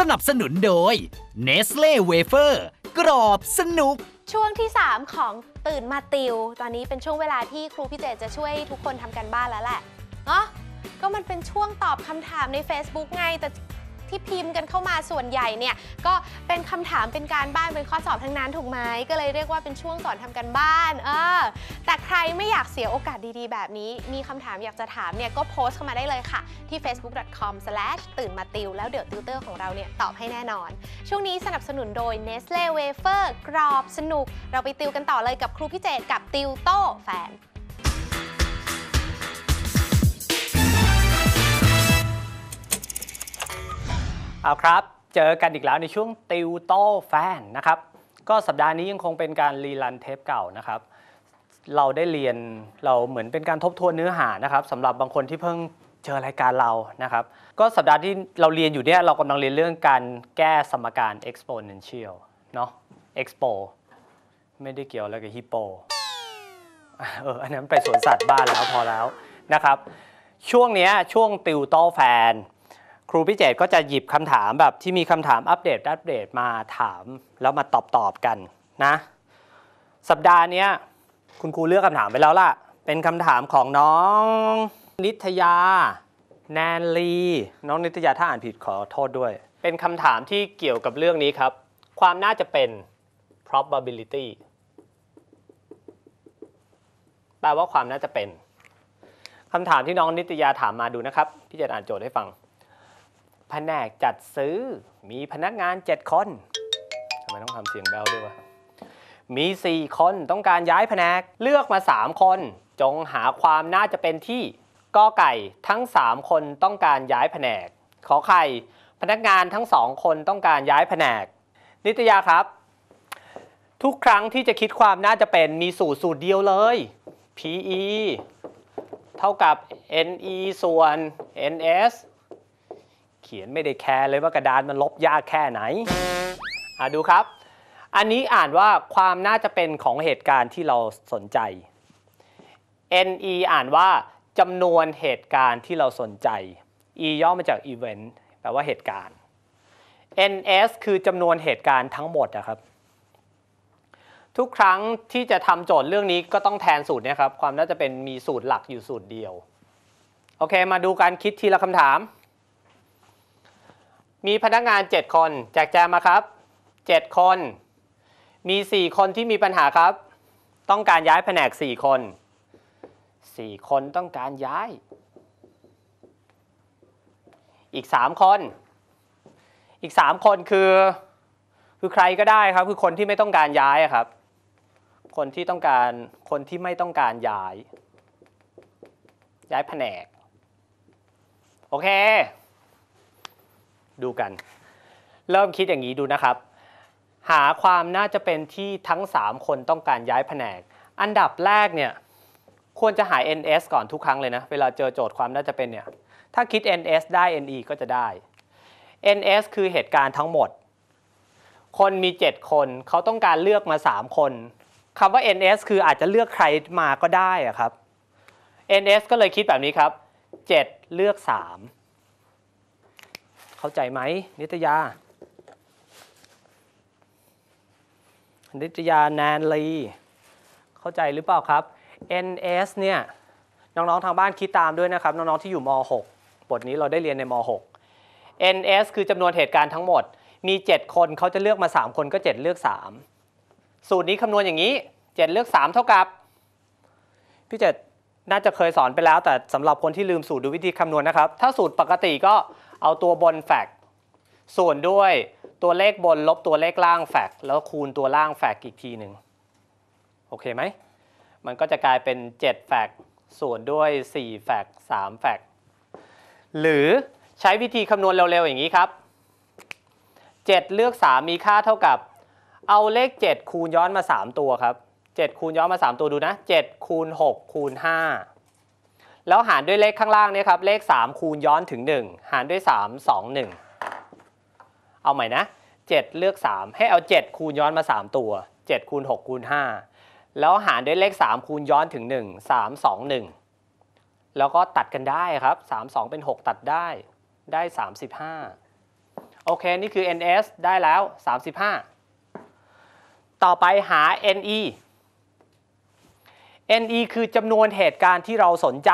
สนับสนุนโดย Nestle Wafer กรอบสนุก ช่วงที่ 3 ของตื่นมาติว ตอนนี้เป็นช่วงเวลาที่ครูพี่เจจะช่วยทุกคนทำกันบ้านแล้วแหละเนาะก็มันเป็นช่วงตอบคำถามใน Facebook ไงแต่ที่พิมพ์กันเข้ามาส่วนใหญ่เนี่ย ก็เป็นคำถามเป็นการบ้านเป็นข้อสอบทั้งนั้นถูกไหมก็เลยเรียกว่าเป็นช่วงสอนทำกันบ้าน เออ แต่ใครไม่อยากเสียโอกาสดีๆ แบบนี้ มีคำถามอยากจะถามเนี่ยก็โพสต์เข้ามาได้เลยค่ะที่ facebook.com/ ตื่นมาติวแล้วเดี๋ยวติวเตอร์ของเราเนี่ย ตอบให้แน่นอน ช่วงนี้สนับสนุนโดย Nestle Wafer กรอบสนุก เราไปติวกันต่อเลยกับครูพิเศษกับติวโต้แฟนเอาครับ เจอกันอีกแล้วในช่วงติวโต้แฟนนะครับ ก็สัปดาห์นี้ยังคงเป็นการรีรันเทปเก่านะครับ เราได้เรียน เราเหมือนเป็นการทบทวนเนื้อหานะครับสำหรับบางคนที่เพิ่งเจอรายการเรานะครับ ก็สัปดาห์ที่เราเรียนอยู่เนี่ยเรากำลังเรียนเรื่องการแก้สมการ exponential เนาะ expo ไม่ได้เกี่ยวอะไรกับฮิปโปเออ อันนั้นไปสวนสัตว์บ้านแล้วพอแล้วนะครับ ช่วงเนี้ยช่วงติวโต้แฟนครูพี่เจตก็จะหยิบคำถามแบบที่มีคำถามอัปเดตอัปเดตมาถาม แล้วมาตอบตอบกันนะ สัปดาห์นี้คุณครูเลือกคำถามไปแล้วล่ะ เป็นคำถามของน้องนิตยา แนนลีน้องนิตยาถ้าอ่านผิดขอโทษด้วย เป็นคำถามที่เกี่ยวกับเรื่องนี้ครับ ความน่าจะเป็น probability แปลว่าความน่าจะเป็นคำถามที่น้องนิตยาถามมาดูนะครับพี่เจตอ่านโจทย์ให้ฟังแผนกจัดซื้อมีพนักงาน 7 คนทำไมต้องทำเสียงแบวด้วยวะมี 4 คนต้องการย้ายแผนกเลือกมา 3 คน จงหาความน่าจะเป็นที่กอไก่ทั้ง 3 คนต้องการย้ายแผนก ขอไข่พนักงานทั้งสองคนต้องการย้ายแผนกนิตยาครับ ทุกครั้งที่จะคิดความน่าจะเป็นมีสูตรสูตรเดียวเลย PE เท่ากับ NE ส่วน NS ขียนไม่ได้แคร์เลยว่ากระดานมันลบยากแค่ไหนอ่ะดูครับ อันนี้อ่านว่าความน่าจะเป็นของเหตุการณ์ที่เราสนใจ NE อ่านว่าจำนวนเหตุการณ์ที่เราสนใจ E ย่อมาจาก Event แปลว่าเหตุการณ์ NS คือจำนวนเหตุการณ์ทั้งหมดนะครับ ทุกครั้งที่จะทำโจทย์เรื่องนี้ก็ต้องแทนสูตรนะครับ ความน่าจะเป็นมีสูตรหลักอยู่สูตรเดียว โอเค มาดูการคิดทีละคำถามมีพนักงาน 7 คนแจกแจงมาครับ 7 คน มี 4 คนที่มีปัญหาครับ ต้องการย้ายแผนก 4 คน 4 คนต้องการย้าย อีก 3 คน อีก 3 คนคือ คือใครก็ได้ครับ คือคนที่ไม่ต้องการย้ายครับ คนที่ต้องการคนที่ไม่ต้องการย้าย ย้ายแผนก โอเคดูกัน เริ่มคิดอย่างนี้ดูนะครับ หาความน่าจะเป็นที่ทั้ง 3 คนต้องการย้ายแผนก อันดับแรกเนี่ยควรจะหา ns ก่อนทุกครั้งเลยนะ เวลาเจอโจทย์ความน่าจะเป็นเนี่ย ถ้าคิด ns ได้ ne ก็จะได้ ns คือเหตุการณ์ทั้งหมด คนมี 7 คน เขาต้องการเลือกมา 3 คน คำว่า ns คืออาจจะเลือกใครมาก็ได้อะครับ ns ก็เลยคิดแบบนี้ครับ 7 เลือก 3เข้าใจไหมนิตยา นิตยาแนนลี เข้าใจหรือเปล่าครับ NS เนี่ยน้องๆทางบ้านคิดตามด้วยนะครับ น้องๆที่อยู่ม .6 บทนี้เราได้เรียนในม .6 NS คือจำนวนเหตุการณ์ทั้งหมดมี 7 คนเขาจะเลือกมา 3 คนก็ 7 เลือก 3 สูตรนี้คำนวณอย่างนี้ 7 เลือก 3 เท่ากับพี่เจน่าจะเคยสอนไปแล้ว แต่สำหรับคนที่ลืมสูตรดูวิธีคำนวณนะครับถ้าสูตรปกติก็เอาตัวบนแฟกส่วนด้วยตัวเลขบนลบตัวเลขล่างแฟกแล้วคูณตัวล่างแฟกอีกทีหนึ่งโอเคไหมมันก็จะกลายเป็น7แฟกส่วนด้วย4แฟก3แฟกหรือใช้วิธีคำนวณเร็วๆอย่างนี้ครับ 7 เลือก 3 มีค่าเท่ากับ เอาเลข 7 คูณย้อนมา 3 ตัวครับ7คูณย้อนมา 3 ตัวดูนะ7คูณ6คูณ5แล้วหารด้วยเลขข้างล่างเนี่ยครับเลข 3 คูณย้อนถึง 1 หารด้วย3 2 1เอาใหม่นะ 7 เลือก 3 ให้เอา 7 คูณย้อนมา 3 ตัว 7 คูณ6คูณ5แล้วหารด้วยเลข 3 คูณย้อนถึง 1 3 2 1 แล้วก็ตัดกันได้ครับ 3 2เป็น 6 ตัดได้ได้ 35 โอเคนี่คือ NS ได้แล้ว 35 ต่อไปหา NE NE คือจำนวนเหตุการณ์ที่เราสนใจ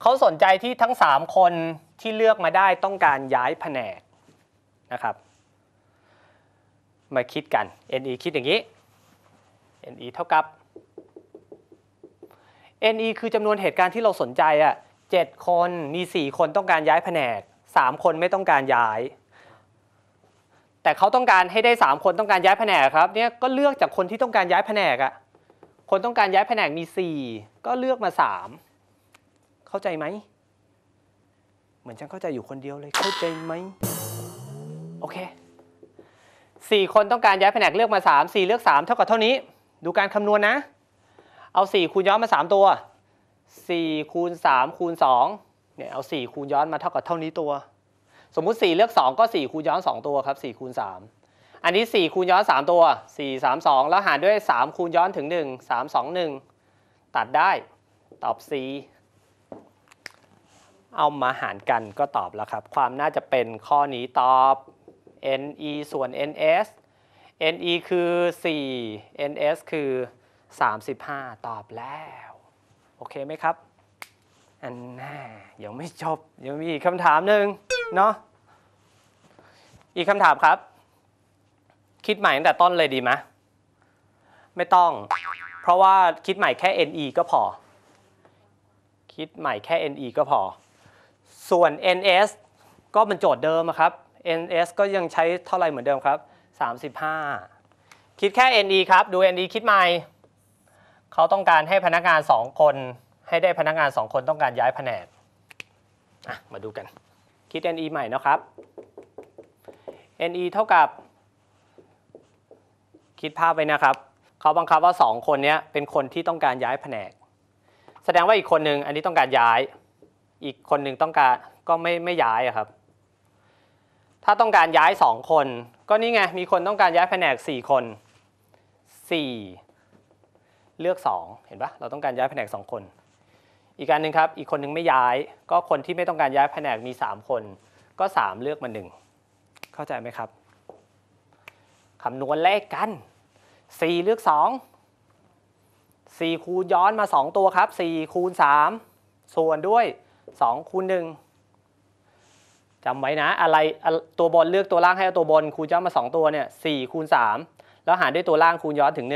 เขาสนใจที่ทั้ง 3 คนที่เลือกมาได้ต้องการย้ายแผนกนะครับ มาคิดกัน NE คิดอย่างนี้ NE เท่ากับ NE คือจำนวนเหตุการณ์ที่เราสนใจอะ่ะ7คนมี 4 คนต้องการย้ายแผนก 3 คนไม่ต้องการย้ายแต่เขาต้องการให้ได้ 3 คนต้องการย้ายแผนกครับเนี่ยก็เลือกจากคนที่ต้องการย้ายแผนกอะคนต้องการย้ายแผนกมี 4 ก็เลือกมา 3 เข้าใจไหมเหมือนฉันเข้าใจอยู่คนเดียวเลยเข้าใจไหมโอเคสี่คนต้องการย้ายแผนกเลือกมา 3 4 เลือก 3 เท่ากับเท่านี้ ดูการคำนวณนะ เอา 4 คูณย้อนมา3ตัว4คูณ3คูณ2เนี่ยเอา 4 คูณย้อนมาเท่ากับเท่านี้ตัวสมมุติ4เลือก 2 ก็ 4 คูณย้อน 2 ตัวครับ4คูณ3อันนี้ 4 คูณย้อน 3 ตัว 4 3 2 แล้วหารด้วย 3 คูณย้อนถึง 1 3 2 1 ตัดได้ตอบ C เอามาหารกันก็ตอบแล้วครับ ความน่าจะเป็นข้อนี้ตอบ NE ส่วน NS NE คือ 4 NS คือ 35 ตอบแล้ว โอเคไหมครับอันน่ายังไม่จบยังมีอีกคำถามหนึ่งเนาะอีกคำถามครับ คิดใหม่ตั้งแต่ต้นเลยดีไหมไม่ต้อง เพราะว่าคิดใหม่แค่ NE ก็พอ คิดใหม่แค่ NE ก็พอ ส่วน NS ก็มันโจทย์เดิมครับ NS ก็ยังใช้เท่าไรเหมือนเดิมครับ 35 คิดแค่ NE ครับดู NE คิดใหม่ เขาต้องการให้พนักงาน2คนให้ได้พนักงาน 2 คนต้องการย้ายแผนกมาดูกัน คิด NE ใหม่นะครับ NE เท่ากับ คิดภาพไว้นะครับเขาบังคับว่า 2 คนนี้เป็นคนที่ต้องการย้ายแผนก แสดงว่าอีกคนหนึ่งอันนี้ต้องการย้ายอีกคนหนึ่งต้องการก็ไม่ไม่ย้ายครับถ้าต้องการย้าย2คน ก็นี่ไงมีคนต้องการย้ายแผนก 4 คน 4 เลือก 2 เห็นปะเราต้องการย้ายแผนก2คนอีกการหนึ่งครับ อีกคนนึงไม่ย้าย ก็คนที่ไม่ต้องการย้ายแผนกมี 3 คน ก็ 3 เลือกมาหนึ่งเข้าใจไหมครับ คำนวณเลขกัน 4 เลือก 2 4 คูณย้อนมา 2 ตัวครับ 4 คูณ 3 ส่วนด้วย 2 คูณ 1จำไว้นะ อะไร ตัวบนเลือกตัวล่างให้ตัวบน คูณย้อนมา 2 ตัวเนี่ย4คูณ 3 แล้วหารด้วยตัวล่างคูณย้อนถึง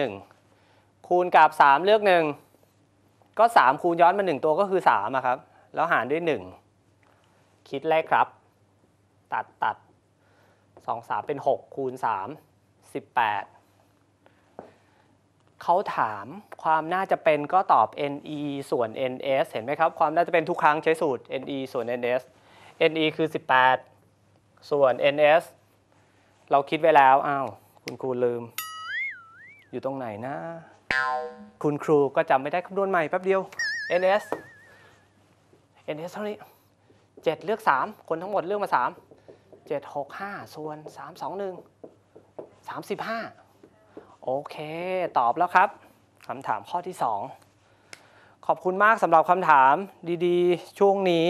1 คูณกับ 3 เลือก 1ก็ 3 คูณย้อนมา 1 ตัวก็คือ 3อะครับ แล้วหารด้วย 1 คิดเลขครับ ตัดตัด 2 3 เป็น 6 คูณ 3 18 เขาถามความน่าจะเป็นก็ตอบ NE ส่วน NS เห็นไหมครับความน่าจะเป็นทุกครั้งใช้สูตร NE ส่วน NS NE คือ 18 ส่วน NS เราคิดไว้แล้ว อ้าวคุณครูลืม อยู่ตรงไหนนะคุณครูก็จำไม่ได้คำนวณใหม่แป๊บเดียว ns ns เท่านี้ 7 เลือก 3 คนทั้งหมดเลือกมา 3 7 6 5 ส่วน3 2 1 35 โอเค ตอบแล้วครับคำถามข้อที่ 2 ขอบคุณมากสำหรับคำถามดีๆ ช่วงนี้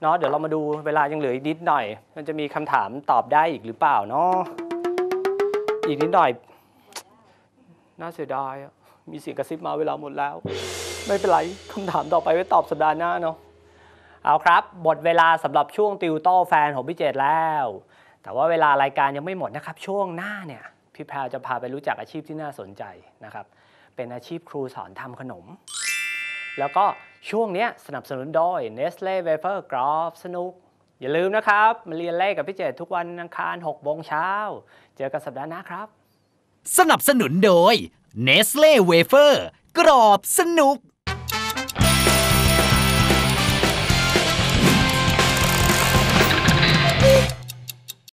เนาะเดี๋ยวเรามาดูเวลายังเหลืออีกนิดหน่อย มันจะมีคำถามตอบได้อีกหรือเปล่าเนาะอีกนิดหน่อย น่าเสียดายอะมีเสียงกระซิบมาเวลาหมดแล้ว ไม่เป็นไรคำถามต่อไปไว้ตอบสัปดาห์หน้าเนาะเอาครับหมดเวลาสำหรับช่วงติวโต้แฟนของพี่เจตแล้ว แต่ว่าเวลารายการยังไม่หมดนะครับ ช่วงหน้าเนี่ย พี่แพรจะพาไปรู้จักอาชีพที่น่าสนใจนะครับเป็นอาชีพครูสอนทำขนม แล้วก็ช่วงนี้สนับสนุนโดย Nestle Wafer g r o v สนุก อย่าลืมนะครับมาเรียนเลขกับพี่เจตทุกวันอังคาร6โมงเช้าเจอกันสัปดาห์หน้าครับสนับสนุนโดยเนสเล่เวเฟอร์กรอบสนุก